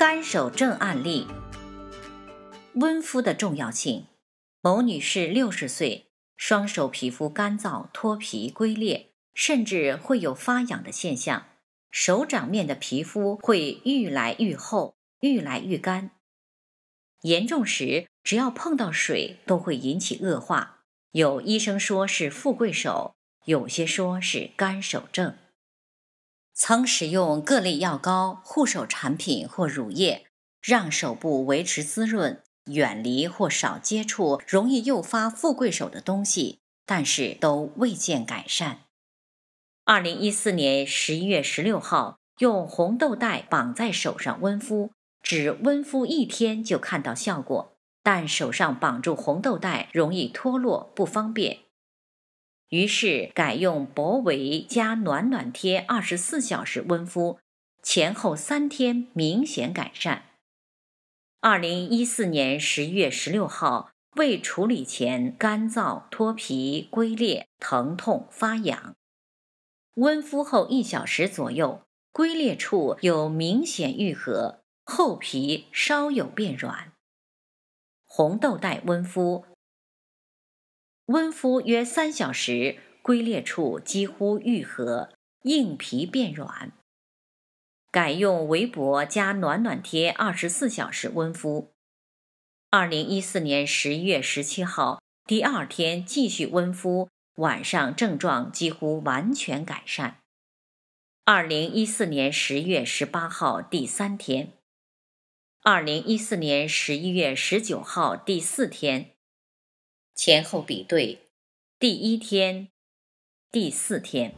干手症案例，温敷的重要性。某女士六十岁，双手皮肤干燥、脱皮、龟裂，甚至会有发痒的现象。手掌面的皮肤会愈来愈厚、愈来愈干，严重时只要碰到水都会引起恶化。有医生说是富贵手，有些说是干手症。曾使用各类药膏、护手产品或乳液，让手部维持滋润，远离或少接触容易诱发富贵手的东西，但是都未见改善。二零一四年十一月十六号，用红豆袋绑在手上温敷，只温敷一天就看到效果，但手上绑住红豆袋容易脱落，不方便。于是改用薄围加暖暖贴，二十四小时温敷，前后三天明显改善。二零一四年十月十六号，未处理前干燥脱皮龟裂疼痛发痒，温敷后一小时左右，龟裂处有明显愈合，厚皮稍有变软。红豆袋温敷。温敷约三小时，龟裂处几乎愈合，硬皮变软。改用围脖加暖暖贴，二十四小时温敷。二零一四年十一月十七号，第二天继续温敷，晚上症状几乎完全改善。二零一四年十月十八号，第三天。二零一四年十一月十九号，第四天。前后比对，第一天，第四天。